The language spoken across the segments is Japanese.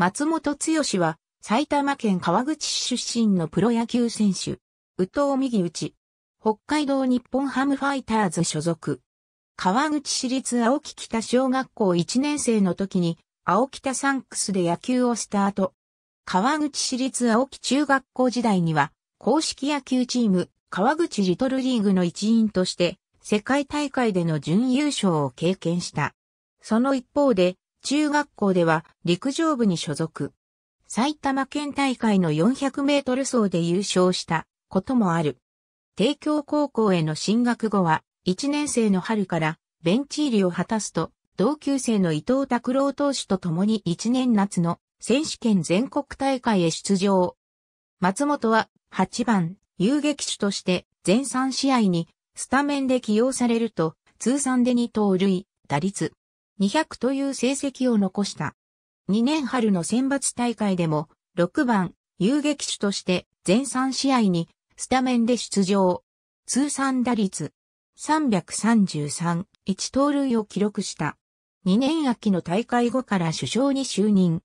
松本剛は埼玉県川口市出身のプロ野球選手。宇藤右打北海道日本ハムファイターズ所属。川口市立青木北小学校1年生の時に青北サンクスで野球をスタート。川口市立青木中学校時代には公式野球チーム川口リトルリーグの一員として世界大会での準優勝を経験した。その一方で中学校では陸上部に所属。埼玉県大会の400メートル走で優勝したこともある。帝京高校への進学後は、1年生の春からベンチ入りを果たすと、同級生の伊藤拓郎投手と共に1年夏の選手権全国大会へ出場。松本は8番遊撃手として全3試合にスタメンで起用されると、通算で2盗塁、打率200という成績を残した。2年春の選抜大会でも、6番、遊撃手として全3試合にスタメンで出場。通算打率333、1盗塁を記録した。2年秋の大会後から首相に就任。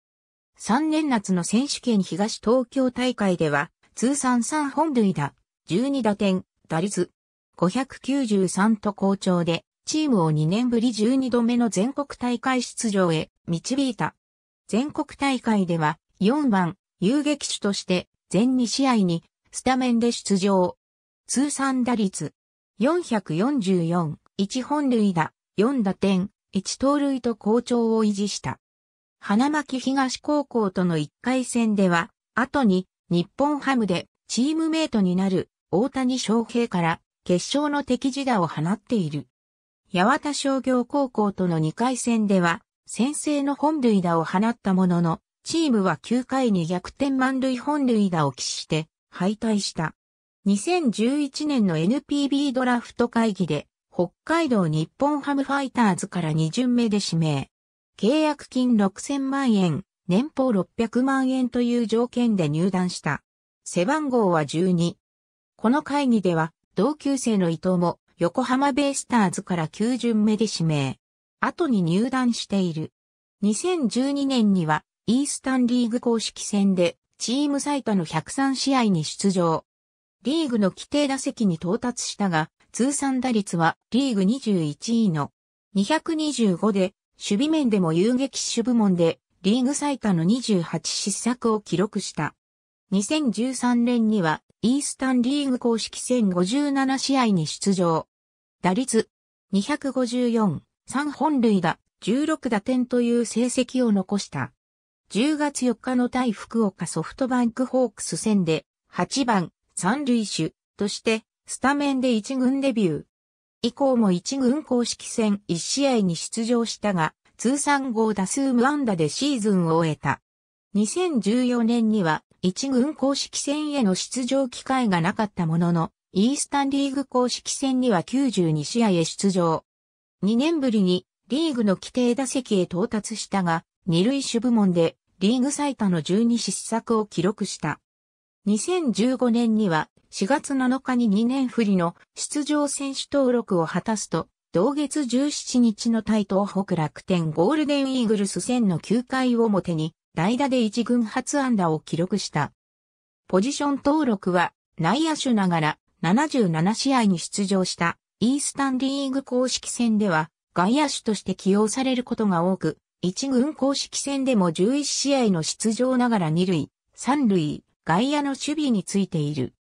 3年夏の選手権東東京大会では、通算3本塁打、12打点、打率593と好調で、チームを2年ぶり12度目の全国大会出場へ導いた。全国大会では4番遊撃手として全2試合にスタメンで出場。通算打率444、1本塁打、4打点、1盗塁と好調を維持した。花巻東高校との1回戦では、後に日本ハムでチームメイトになる大谷翔平から決勝の敵地打を放っている。八幡商業高校との2回戦では、先制の本塁打を放ったものの、チームは9回に逆転満塁本塁打を死して敗退した。2011年の NPB ドラフト会議で、北海道日本ハムファイターズから2巡目で指名。契約金6000万円、年俸600万円という条件で入団した。背番号は12。この会議では、同級生の伊藤も、横浜ベイスターズから9巡目で指名。後に入団している。2012年には、イースタンリーグ公式戦で、チーム最多の103試合に出場。リーグの規定打席に到達したが、通算打率はリーグ21位の225で、守備面でも遊撃手部門で、リーグ最多の28失策を記録した。2013年には、イースタンリーグ公式戦57試合に出場。打率254、3本塁打、16打点という成績を残した。10月4日の対福岡ソフトバンクホークス戦で8番三塁手としてスタメンで1軍デビュー。以降も1軍公式戦1試合に出場したが、通算5打数無安打でシーズンを終えた。2014年には1軍公式戦への出場機会がなかったものの、イースタンリーグ公式戦には92試合へ出場。2年ぶりにリーグの規定打席へ到達したが、二塁手部門でリーグ最多の12失策を記録した。2015年には4月7日に2年振りの出場選手登録を果たすと、同月17日の対東北楽天ゴールデンイーグルス戦の9回表に代打で1軍初安打を記録した。ポジション登録は内野手ながら77試合に出場したイースタンリーグ公式戦では外野手として起用されることが多く、1軍公式戦でも11試合の出場ながら二塁、三塁、外野の守備についている。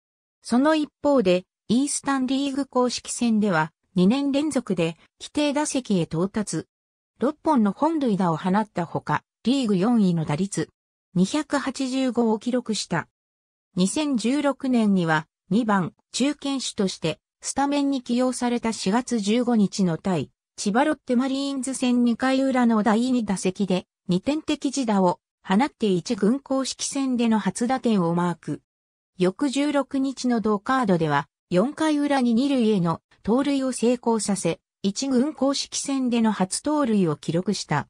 その一方で、イースタンリーグ公式戦では2年連続で規定打席へ到達。6本の本塁打を放ったほか、リーグ4位の打率285を記録した。2016年には2番中堅手としてスタメンに起用された4月15日の対千葉ロッテマリーンズ戦2回裏の第2打席で2点的自打を放って1軍公式戦での初打点をマーク。翌16日の同カードでは4回裏に2塁への盗塁を成功させ、1軍公式戦での初盗塁を記録した。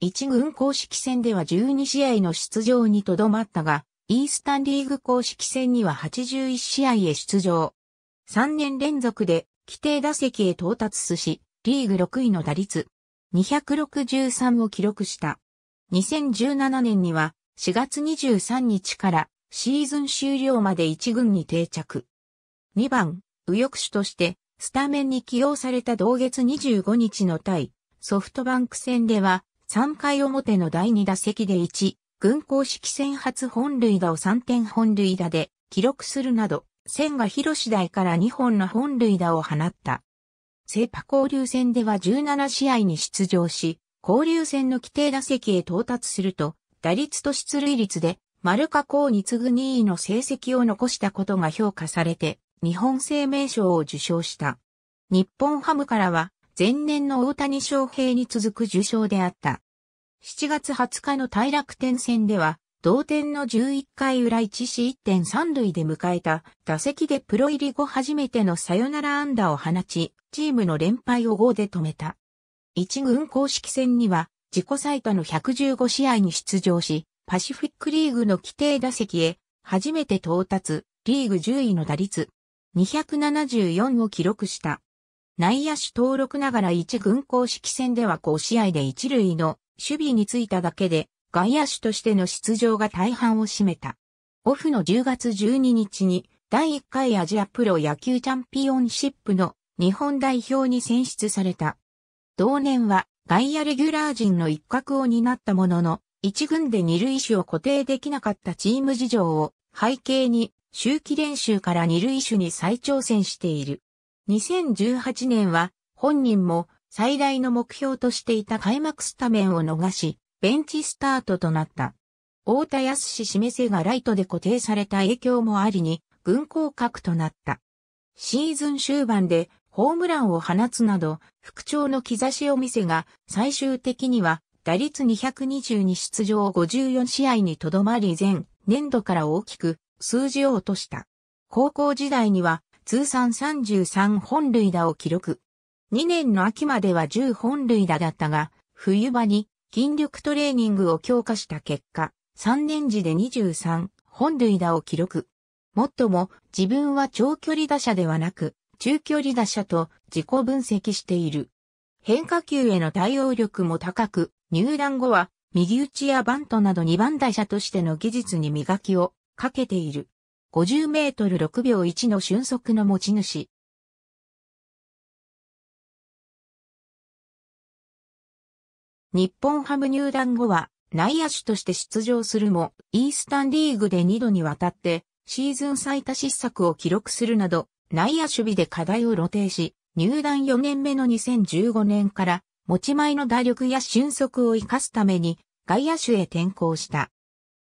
1軍公式戦では12試合の出場にとどまったが、イースタンリーグ公式戦には81試合へ出場。3年連続で規定打席へ到達し、リーグ6位の打率263を記録した。2017年には4月23日からシーズン終了まで1軍に定着。2番、右翼手としてスタメンに起用された同月25日の対ソフトバンク戦では3回表の第2打席で1、軍公式戦初本塁打を3点本塁打で記録するなど、千賀広次第から2本の本塁打を放った。セーパ交流戦では17試合に出場し、交流戦の規定打席へ到達すると、打率と出塁率で、丸加工に次ぐ2位の成績を残したことが評価されて、日本生命賞を受賞した。日本ハムからは、前年の大谷翔平に続く受賞であった。7月20日の大楽天戦では、同点の11回裏1死1.3塁で迎えた打席でプロ入り後初めてのサヨナラ安打を放ち、チームの連敗を5で止めた。一軍公式戦には自己最多の115試合に出場し、パシフィックリーグの規定打席へ初めて到達、リーグ10位の打率274を記録した。内野手登録ながら一軍公式戦では5試合で一塁の守備についただけで外野手としての出場が大半を占めた。オフの10月12日に第1回アジアプロ野球チャンピオンシップの日本代表に選出された。同年は外野レギュラー陣の一角を担ったものの、一軍で二塁手を固定できなかったチーム事情を背景に周期練習から二塁手に再挑戦している。2018年は本人も最大の目標としていた開幕スタメンを逃し、ベンチスタートとなった。大田康史示せがライトで固定された影響もありに、軍降格となった。シーズン終盤でホームランを放つなど、復調の兆しを見せが、最終的には、打率2 2 0に出場54試合にとどまり前、年度から大きく、数字を落とした。高校時代には、通算33本塁打を記録。2年の秋までは10本塁打だったが、冬場に筋力トレーニングを強化した結果、3年時で23本塁打を記録。もっとも自分は長距離打者ではなく、中距離打者と自己分析している。変化球への対応力も高く、入団後は右打ちやバントなど2番打者としての技術に磨きをかけている。50メートル6秒1の俊足の持ち主、日本ハム入団後は内野手として出場するも、イースタンリーグで2度にわたってシーズン最多失策を記録するなど、内野守備で課題を露呈し、入団4年目の2015年から持ち前の打力や俊足を活かすために外野手へ転向した。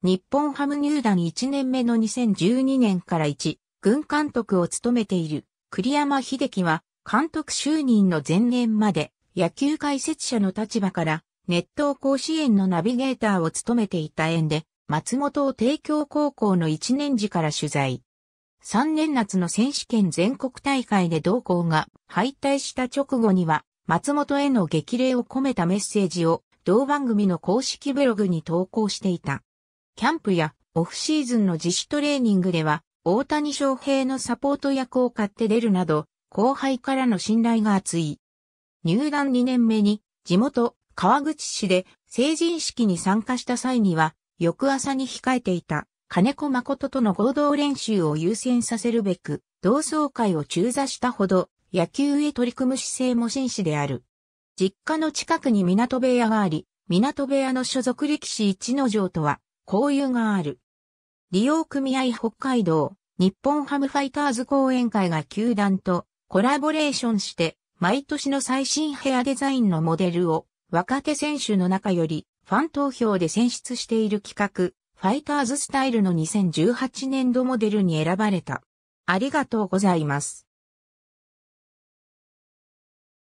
日本ハム入団1年目の2012年から1、軍監督を務めている栗山秀樹は監督就任の前年まで野球解説者の立場から熱湯甲子園のナビゲーターを務めていた縁で、松本を帝京高校の1年時から取材。3年夏の選手権全国大会で同校が敗退した直後には、松本への激励を込めたメッセージを同番組の公式ブログに投稿していた。キャンプやオフシーズンの自主トレーニングでは、大谷翔平のサポート役を買って出るなど、後輩からの信頼が厚い。入団2年目に、地元、川口市で成人式に参加した際には、翌朝に控えていた金子誠との合同練習を優先させるべく、同窓会を中座したほど野球へ取り組む姿勢も紳士である。実家の近くに港部屋があり、港部屋の所属力士一の城とは交友がある。利用組合北海道日本ハムファイターズ講演会が球団とコラボレーションして毎年の最新ヘアデザインのモデルを若手選手の中よりファン投票で選出している企画、ファイターズスタイルの2018年度モデルに選ばれた。ありがとうございます。